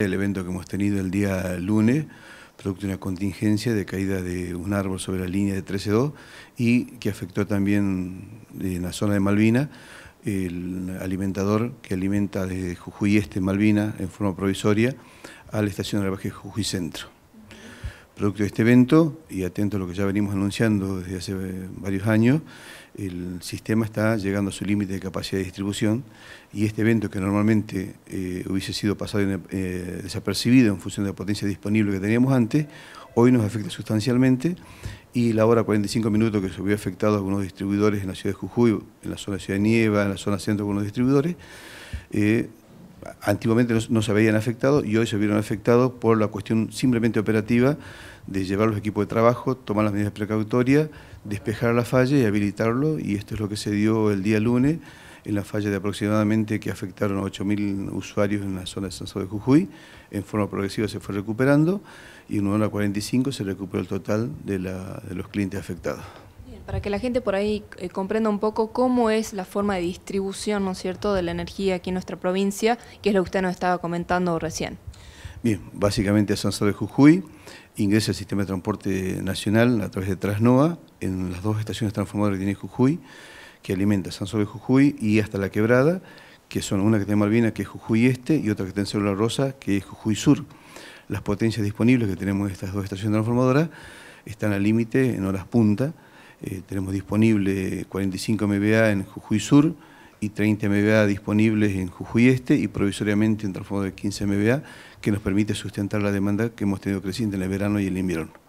El evento que hemos tenido el día lunes, producto de una contingencia de caída de un árbol sobre la línea de 13.2 y que afectó también eh, en la zona de Malvina el alimentador que alimenta desde Jujuy Este, Malvina, en forma provisoria, a la estación de Baja Jujuy Centro. Producto de este evento, y atento a lo que ya venimos anunciando desde hace eh, varios años, el sistema está llegando a su límite de capacidad de distribución y este evento que normalmente eh, hubiese sido pasado eh, desapercibido en función de la potencia disponible que teníamos antes, hoy nos afecta sustancialmente y la hora 45 minutos que se hubiera afectado a algunos distribuidores en la ciudad de Jujuy, en la zona de Ciudad de Nieva, en la zona centro de algunos distribuidores, antiguamente no se habían afectado y hoy se vieron afectados por la cuestión simplemente operativa de llevar los equipos de trabajo, tomar las medidas precautorias, despejar la falla y habilitarlo, y esto es lo que se dio el día lunes en la falla de aproximadamente que afectaron a 8.000 usuarios en la zona de San Salvador de Jujuy, en forma progresiva se fue recuperando, y en una hora 45 se recuperó el total de los clientes afectados. Para que la gente por ahí eh, comprenda un poco cómo es la forma de distribución, ¿no es cierto?, de la energía aquí en nuestra provincia, que es lo que usted nos estaba comentando recién. Bien, básicamente San Salvador de Jujuy ingresa al sistema de transporte nacional a través de Trasnoa, en las dos estaciones transformadoras que tiene Jujuy, que alimenta San Salvador de Jujuy y hasta La Quebrada, que son una que tiene Malvina, que es Jujuy Este, y otra que tiene en Rosa, que es Jujuy Sur. Las potencias disponibles que tenemos en estas dos estaciones transformadoras están al límite en horas punta, eh, tenemos disponible 45 MBA en Jujuy Sur y 30 MBA disponibles en Jujuy Este y provisoriamente un trasfondo de 15 MBA que nos permite sustentar la demanda que hemos tenido creciente en el verano y el invierno.